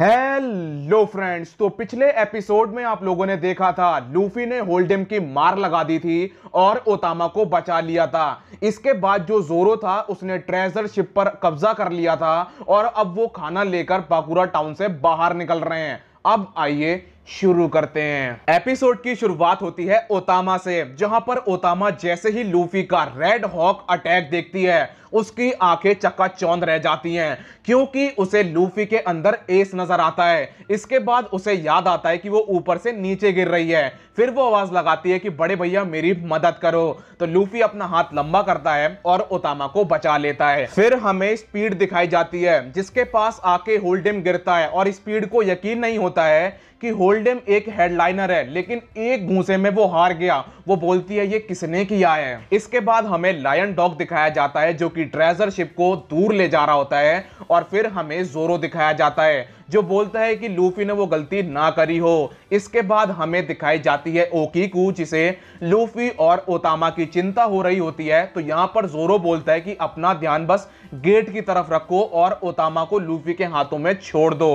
hello friends तो पिछले episode में आप लोगों ने देखा था लूफी ने होल्डेम की मार लगा दी थी और ओतामा को बचा लिया था इसके बाद जो जोरो था उसने ट्रेजर शिप पर कब्जा कर लिया था और अब वो खाना लेकर पाकुरा टाउन से बाहर निकल रहे हैं अब आइए शुरू करते हैं एपिसोड की शुरुआत होती है ओतामा से जहां पर ओतामा जैसे ही लूफी का रेड हॉक अटैक देखती है उसकी आंखें चक्का चौंध रह जाती हैं क्योंकि उसे लूफी के अंदर एस नजर आता है इसके बाद उसे याद आता है कि वो ऊपर से नीचे गिर रही है फिर वो आवाज लगाती है कि बड़े भैया मेरी मदद करो तो लूफी अपना हाथ लंबा करता है और ओतामा को बचा लेता है फिर हमें स्पीड दिखाई जाती है जिसके पास आके होल्डिम गिरता है और स्पीड को यकीन नहीं होता है कि होल्ड गोल्डेम एक हेडलाइनर है लेकिन एक घूसे में वो हार गया वो बोलती है ये किसने किया है इसके बाद हमें लायन डॉग दिखाया जाता है जो कि ट्रेजर शिप को दूर ले जा रहा होता है और फिर हमें जोरो दिखाया जाता है जो बोलता है कि लूफी ने वो गलती ना करी हो इसके बाद हमें दिखाई जाती है ओकीकू जिसे लूफी और ओतामा की चिंता हो रही होती है तो यहाँ पर जोरो बोलता है कि अपना ध्यान बस गेट की तरफ रखो और ओतामा को लूफी के हाथों में छोड़ दो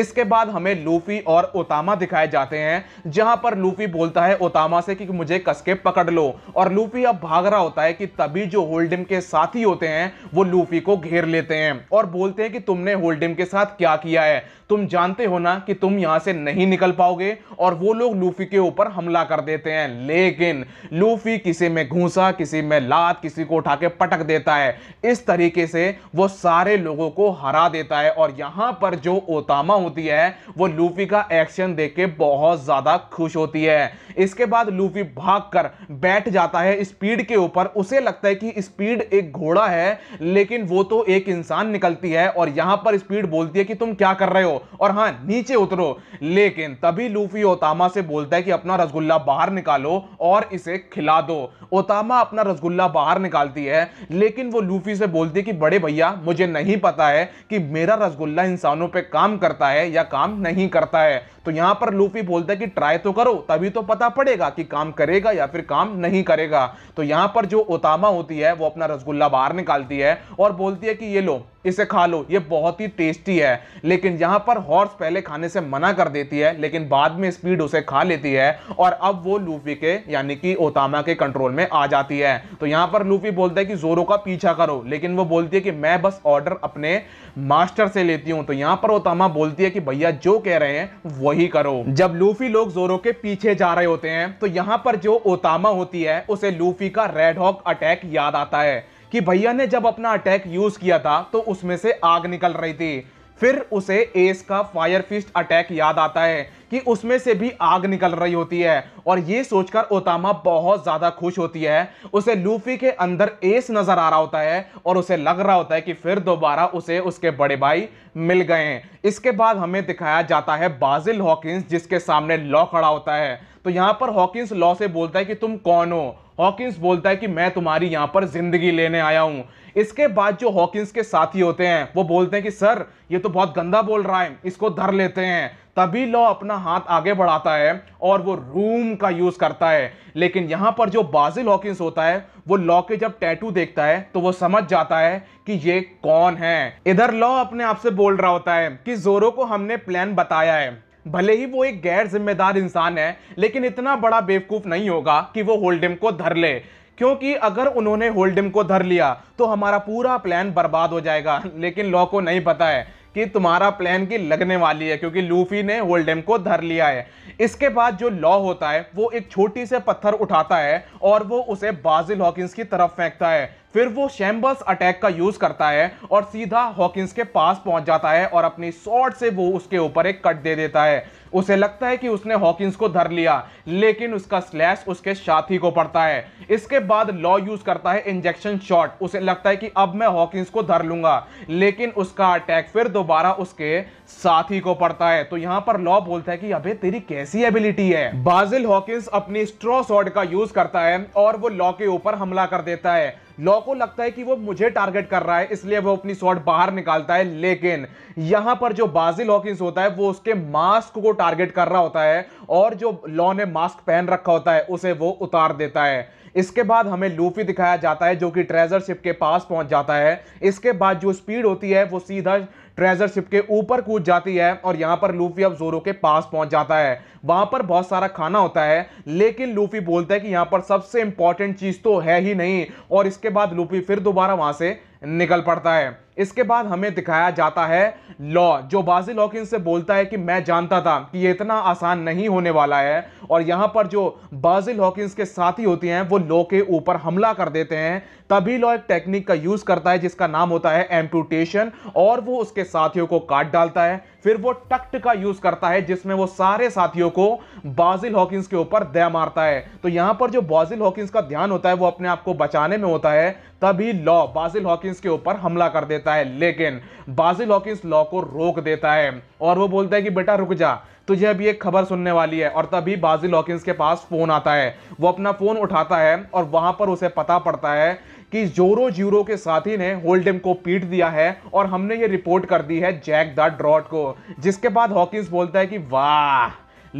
इसके बाद हमें लूफी और ओतामा दिखाए जाते हैं जहां पर लूफी बोलता है ओतामा से कि मुझे कसके पकड़ लो और लूफी अब भाग रहा होता है कि तभी जो होल्डिम के साथी होते हैं वो लूफी को घेर लेते हैं और बोलते हैं कि तुमने होल्डिम के साथ क्या किया है तुम जानते हो ना कि तुम यहां से नहीं निकल पाओगे और वो लोग लूफी के ऊपर हमला कर देते हैं लेकिन लूफी किसी में घूसा किसी में लात किसी को उठा के पटक देता है इस तरीके से वो सारे लोगों को हरा देता है और यहां पर जो ओतामा होती है वो लूफी का एक्शन देख के बहुत ज्यादा खुश होती है इसके बाद लूफी भाग बैठ जाता है स्पीड के ऊपर उसे लगता है कि स्पीड एक घोड़ा है लेकिन वो तो एक इंसान निकलती है और यहां पर स्पीड बोलती है कि तुम क्या कर रहे हो और हाँ नीचे उतरो लेकिन तभी लूफी ओतामा से बोलता है कि अपना रसगुल्ला बाहर निकालो और इसे खिला दो ओतामा अपना रसगुल्ला बाहर निकालती है लेकिन वो लूफी से बोलती है कि बड़े भैया मुझे नहीं पता है कि मेरा रसगुल्ला इंसानों पर काम करता है या काम नहीं करता है तो यहां पर लूफी बोलता है कि ट्राई तो करो तभी तो पता पड़ेगा कि काम करेगा या फिर काम नहीं करेगा तो यहां पर जो ओतामा होती है वो अपना रसगुल्ला बाहर निकालती है और बोलती है कि ये लो इसे खा लो ये बहुत ही टेस्टी है लेकिन यहां पर पर हॉर्स पहले खाने से मना कर देती है लेकिन बाद में स्पीड उसे खा लेती है और अब वो लूफी के यानी कि ओतामा के कंट्रोल में आ जाती है तो यहां पर लूफी बोलता है कि जोरो का पीछा करो लेकिन वो बोलती है कि मैं बस ऑर्डर अपने मास्टर से लेती हूं तो यहां पर ओतामा बोलती है कि भैया जो कह रहे हैं वही करो जब लूफी लोग जोरो के पीछे जा रहे होते हैं तो यहां पर जो ओतामा होती है उसे लूफी का रेड हॉक अटैक याद आता है कि भैया ने जब अपना अटैक यूज किया था तो उसमें से आग निकल रही थी फिर उसे एस का फायर फिस्ट अटैक याद आता है कि उसमें से भी आग निकल रही होती है और ये सोचकर ओतामा बहुत ज़्यादा खुश होती है उसे लूफी के अंदर एस नज़र आ रहा होता है और उसे लग रहा होता है कि फिर दोबारा उसे उसके बड़े भाई मिल गए हैं इसके बाद हमें दिखाया जाता है बाजिल हॉकिंस जिसके सामने लॉ खड़ा होता है तो यहाँ पर हॉकिंस लॉ से बोलता है कि तुम कौन हो हॉकिंस बोलता है कि मैं तुम्हारी यहाँ पर जिंदगी लेने आया हूँ इसके बाद जो हॉकिंस के साथी होते हैं वो बोलते हैं कि सर ये तो बहुत गंदा बोल रहा है इसको धर लेते हैं तभी लॉ अपना हाथ आगे बढ़ाता है और वो रूम का यूज करता है लेकिन यहां पर जो बाजिल हॉकिंस होता है वो लॉ के जब टैटू देखता है तो वो समझ जाता है कि ये कौन है इधर लॉ अपने आप से बोल रहा होता है कि जोरो को हमने प्लान बताया है भले ही वो एक गैर जिम्मेदार इंसान है लेकिन इतना बड़ा बेवकूफ़ नहीं होगा कि वो होल्डिम को धर ले क्योंकि अगर उन्होंने होल्डिम को धर लिया तो हमारा पूरा प्लान बर्बाद हो जाएगा लेकिन लॉ को नहीं पता है कि तुम्हारा प्लान की लगने वाली है क्योंकि लूफी ने होल्डेम को धर लिया है इसके बाद जो लॉ होता है वो एक छोटी से पत्थर उठाता है और वो उसे बाजिल हॉकिंस की तरफ फेंकता है फिर वो शैम्बर्स अटैक का यूज करता है और सीधा हॉकिंस के पास पहुंच जाता है और अपनी शॉर्ट से वो उसके ऊपर एक कट दे देता है उसे लगता है कि उसने हॉकिंस को धर लिया लेकिन उसका स्लैश उसके साथी को पड़ता है इसके बाद लॉ यूज करता है इंजेक्शन शॉट उसे लगता है कि अब मैं हॉकिंस को धर लूंगा लेकिन उसका अटैक फिर दोबारा उसके साथी को पड़ता है तो यहां पर लॉ बोलता है कि अबे तेरी कैसी एबिलिटी है बाजिल हॉकिंस अपनी स्ट्रॉ शॉट का यूज करता है और वो लॉ के ऊपर हमला कर देता है लॉ को लगता है कि वो मुझे टारगेट कर रहा है इसलिए वो अपनी शॉट बाहर निकालता है लेकिन यहां पर जो बाजिल लॉकिंग होता है वो उसके मास्क को टारगेट कर रहा होता है और जो लॉ ने मास्क पहन रखा होता है उसे वो उतार देता है इसके बाद हमें लूफी दिखाया जाता है जो कि ट्रेजर शिप के पास पहुंच जाता है इसके बाद जो स्पीड होती है वो सीधा ट्रेजर शिप के ऊपर कूद जाती है और यहाँ पर लूफी अब जोरो के पास पहुंच जाता है वहां पर बहुत सारा खाना होता है लेकिन लूफी बोलता है कि यहाँ पर सबसे इंपॉर्टेंट चीज तो है ही नहीं और इसके बाद लूफी फिर दोबारा वहां से निकल पड़ता है इसके बाद हमें दिखाया जाता है लॉ जो बाजिल लॉकिन से बोलता है कि मैं जानता था कि ये इतना आसान नहीं होने वाला है और यहां पर जो बाजिल हॉकिंस के साथी होती हैं वो लॉ के ऊपर हमला कर देते हैं तभी लॉ एक टेक्निक का यूज़ करता है जिसका नाम होता है एम्पूटेशन और वो उसके साथियों को काट डालता है फिर वो टक्ट का यूज़ करता है जिसमें वो सारे साथियों को बाजिल हॉकिंस के ऊपर दया मारता है तो यहां पर जो बाजिल हॉकिंस का ध्यान होता है वो अपने आप को बचाने में होता है तभी लॉ बाजिल हॉकिंस के ऊपर हमला कर देता है करता है लेकिन बाजिल हॉकिंस लॉ को रोक देता है और वो बोलता है कि बेटा रुक जा तुझे अभी एक खबर सुनने वाली है और तभी बाजिल हॉकिस के पास फोन आता है वो अपना फोन उठाता है और वहां पर उसे पता पड़ता है कि जोरो जीरो के साथी ने होल्डम को पीट दिया है और हमने ये रिपोर्ट कर दी है जैक द ड्रॉट को जिसके बाद हॉकिंस बोलता है कि वाह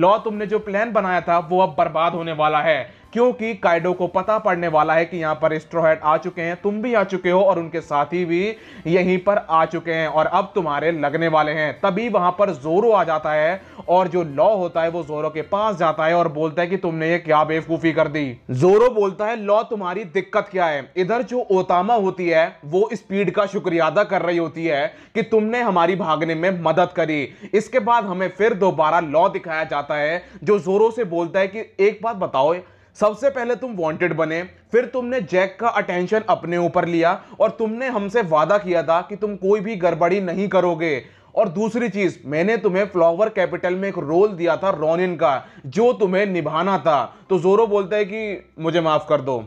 लॉ तुमने जो प्लान बनाया था वो अब बर्बाद होने वाला है क्योंकि काइडो को पता पड़ने वाला है कि यहाँ पर स्ट्रोहेड आ चुके हैं तुम भी आ चुके हो और उनके साथी भी यहीं पर आ चुके हैं और अब तुम्हारे लगने वाले हैं तभी वहां पर जोरो आ जाता है और जो लॉ होता है वो जोरो के पास जाता है और बोलता है कि तुमने ये क्या बेवकूफी कर दी जोरो बोलता है लॉ तुम्हारी दिक्कत क्या है इधर जो ओतामा होती है वो स्पीड का शुक्रिया अदा कर रही होती है कि तुमने हमारी भागने में मदद करी इसके बाद हमें फिर दोबारा लॉ दिखाया जाता है जो जोरो से बोलता है कि एक बात बताओ सबसे पहले तुम वांटेड बने फिर तुमने जैक का अटेंशन अपने ऊपर लिया और तुमने हमसे वादा किया था कि तुम कोई भी गड़बड़ी नहीं करोगे और दूसरी चीज मैंने तुम्हें फ्लावर कैपिटल में एक रोल दिया था रोनिन का जो तुम्हें निभाना था तो जोरो बोलता है कि मुझे माफ कर दो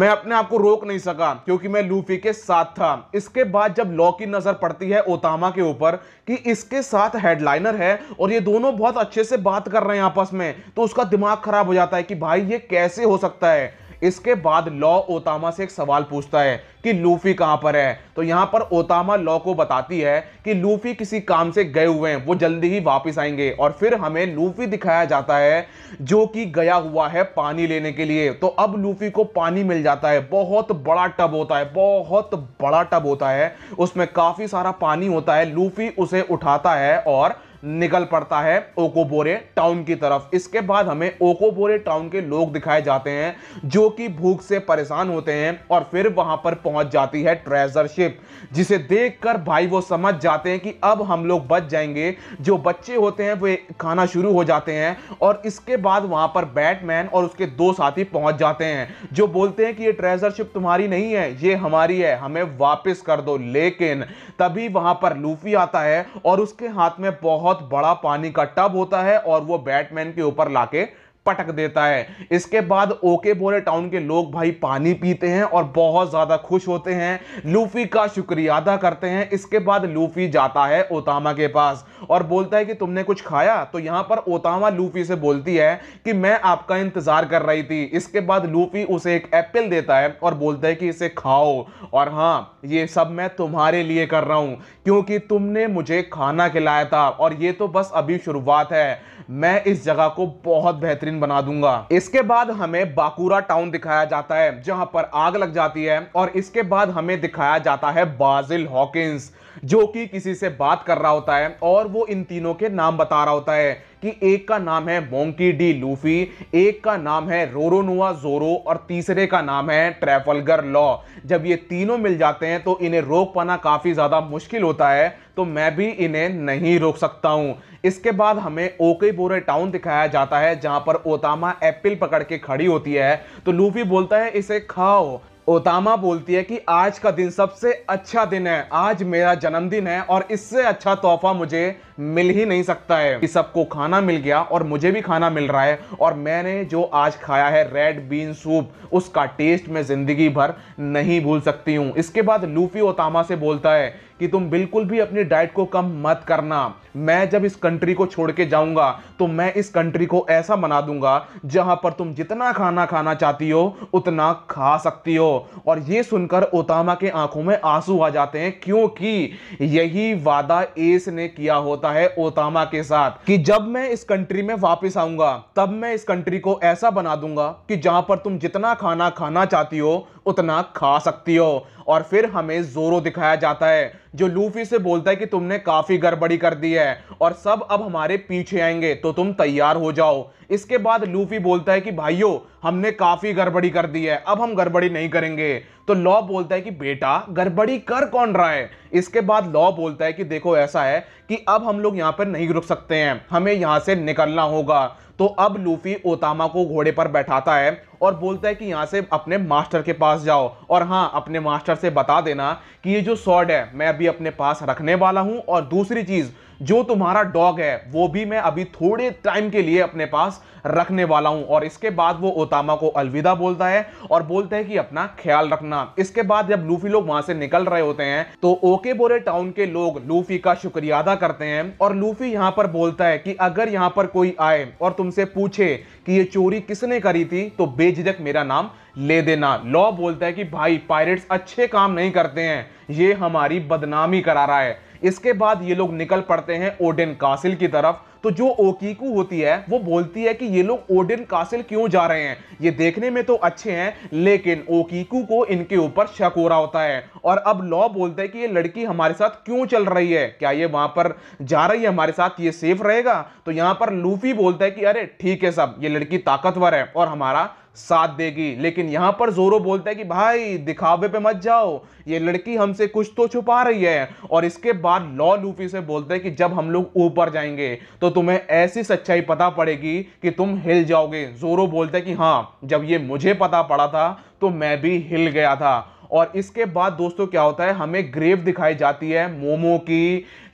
मैं अपने आप को रोक नहीं सका क्योंकि मैं लूफी के साथ था इसके बाद जब लॉ की नज़र पड़ती है ओतामा के ऊपर कि इसके साथ हेडलाइनर है और ये दोनों बहुत अच्छे से बात कर रहे हैं आपस में तो उसका दिमाग खराब हो जाता है कि भाई ये कैसे हो सकता है इसके बाद लॉ ओतामा से एक सवाल पूछता है कि लूफी कहां पर है तो यहां पर ओतामा लॉ को बताती है कि लूफी किसी काम से गए हुए हैं वो जल्दी ही वापस आएंगे और फिर हमें लूफी दिखाया जाता है जो कि गया हुआ है पानी लेने के लिए तो अब लूफी को पानी मिल जाता है बहुत बड़ा टब होता है बहुत बड़ा टब होता है उसमें काफ़ी सारा पानी होता है लूफी उसे उठाता है और निकल पड़ता है ओकोबोरे टाउन की तरफ इसके बाद हमें ओकोबोरे टाउन के लोग दिखाए जाते हैं जो कि भूख से परेशान होते हैं और फिर वहां पर पहुंच जाती है ट्रेजर शिप जिसे देखकर भाई वो समझ जाते हैं कि अब हम लोग बच जाएंगे जो बच्चे होते हैं वे खाना शुरू हो जाते हैं और इसके बाद वहां पर बैटमैन और उसके दो साथी पहुंच जाते हैं जो बोलते हैं कि ये ट्रेजर शिप तुम्हारी नहीं है ये हमारी है हमें वापस कर दो लेकिन तभी वहां पर लूफी आता है और उसके हाथ में बहुत बहुत बड़ा पानी का टब होता है और वो बैटमैन के ऊपर लाके पटक देता है इसके बाद ओके बोरे टाउन के लोग भाई पानी पीते हैं और बहुत ज़्यादा खुश होते हैं लूफी का शुक्रिया अदा करते हैं इसके बाद लूफी जाता है ओतामा के पास और बोलता है कि तुमने कुछ खाया तो यहाँ पर ओतामा लूफी से बोलती है कि मैं आपका इंतज़ार कर रही थी इसके बाद लूफी उसे एक एप्पल देता है और बोलता है कि इसे खाओ और हाँ ये सब मैं तुम्हारे लिए कर रहा हूँ क्योंकि तुमने मुझे खाना खिलाया था और ये तो बस अभी शुरुआत है मैं इस जगह को बहुत बेहतरीन बना दूंगा इसके बाद हमें बाकुरा टाउन दिखाया जाता है जहां पर आग लग जाती है और इसके बाद हमें दिखाया जाता है बाजिल हॉकिंस जो कि किसी से बात कर रहा होता है और वो इन तीनों के नाम बता रहा होता है कि एक का नाम है मोंकी डी लूफी एक का नाम है रोरोनुआ जोरो और तीसरे का नाम है ट्रेफलगर लॉ जब ये तीनों मिल जाते हैं तो इन्हें रोक पाना काफ़ी ज़्यादा मुश्किल होता है तो मैं भी इन्हें नहीं रोक सकता हूं इसके बाद हमें ओके बोरे टाउन दिखाया जाता है जहां पर ओतामा एप्पल पकड़ के खड़ी होती है तो लूफी बोलता है इसे खाओ ओतामा बोलती है कि आज का दिन सबसे अच्छा दिन है आज मेरा जन्मदिन है और इससे अच्छा तोहफा मुझे मिल ही नहीं सकता है कि सबको खाना मिल गया और मुझे भी खाना मिल रहा है और मैंने जो आज खाया है रेड बीन सूप उसका टेस्ट मैं ज़िंदगी भर नहीं भूल सकती हूँ इसके बाद लूफी ओतामा से बोलता है कि तुम बिल्कुल भी अपनी डाइट को कम मत करना मैं जब इस कंट्री को छोड़ के जाऊंगा तो मैं इस कंट्री को ऐसा बना दूंगा जहां पर तुम जितना खाना खाना चाहती हो उतना खा सकती हो और ये सुनकर ओतामा के आंखों में आंसू आ जाते हैं क्योंकि यही वादा एस ने किया होता है ओतामा के साथ कि जब मैं इस कंट्री में वापस आऊंगा तब मैं इस कंट्री को ऐसा बना दूंगा कि जहां पर तुम जितना खाना खाना चाहती हो उतना खा सकती हो और फिर हमें जोरो दिखाया जाता है जो लूफी से बोलता है कि तुमने काफ़ी गड़बड़ी कर दी है और सब अब हमारे पीछे आएंगे तो तुम तैयार हो जाओ इसके बाद लूफी बोलता है कि भाइयों हमने काफ़ी गड़बड़ी कर दी है अब हम गड़बड़ी नहीं करेंगे तो लॉ बोलता है कि बेटा गड़बड़ी कर कौन रहा है इसके बाद लॉ बोलता है कि देखो ऐसा है कि अब हम लोग यहाँ पर नहीं रुक सकते हैं हमें यहाँ से निकलना होगा तो अब लूफी ओतामा को घोड़े पर बैठाता है और बोलता है कि यहाँ से अपने मास्टर के पास जाओ और हाँ अपने मास्टर से बता देना कि ये जो सॉर्ड है मैं अभी अपने पास रखने वाला हूँ और दूसरी चीज़ जो तुम्हारा डॉग है वो भी मैं अभी थोड़े टाइम के लिए अपने पास रखने वाला हूँ और इसके बाद वो ओतामा को अलविदा बोलता है और बोलता है कि अपना ख्याल रखना इसके बाद जब लूफी लोग वहाँ से निकल रहे होते हैं तो ओके बोरे टाउन के लोग लूफी का शुक्रिया अदा करते हैं और लूफी यहाँ पर बोलता है कि अगर यहाँ पर कोई आए और तुम उनसे पूछे कि ये चोरी किसने करी थी तो बेझिझक मेरा नाम ले देना लॉ बोलता है कि भाई पायरेट्स अच्छे काम नहीं करते हैं ये हमारी बदनामी करा रहा है इसके बाद ये लोग निकल पड़ते हैं ओडेन कासिल की तरफ तो जो ओकीकू होती है वो बोलती है कि ये लोग ओडिन कासिल क्यों जा रहे हैं ये देखने में तो अच्छे हैं लेकिन ओकीकू को इनके ऊपर शक हो रहा होता है और अब लॉ बोलता है कि ये लड़की हमारे साथ क्यों चल रही है क्या ये वहां पर जा रही है हमारे साथ ये सेफ रहेगा तो यहां पर लूफी बोलता है कि अरे ठीक है सब ये लड़की ताकतवर है और हमारा साथ देगी लेकिन यहाँ पर जोरो बोलता है कि भाई दिखावे पे मत जाओ ये लड़की हमसे कुछ तो छुपा रही है और इसके बाद लॉ लूफी से बोलते हैं कि जब हम लोग ऊपर जाएंगे तो तुम्हें ऐसी सच्चाई पता पड़ेगी कि तुम हिल जाओगे जोरो बोलते हैं कि हाँ जब ये मुझे पता पड़ा था तो मैं भी हिल गया था और इसके बाद दोस्तों क्या होता है हमें ग्रेव दिखाई जाती है मोमो की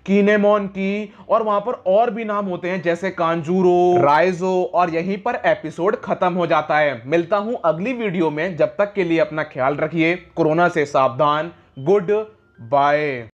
कीनेमोन की और वहां पर और भी नाम होते हैं जैसे कांजूरो राइजो और यहीं पर एपिसोड खत्म हो जाता है मिलता हूं अगली वीडियो में जब तक के लिए अपना ख्याल रखिए कोरोना से सावधान गुड बाय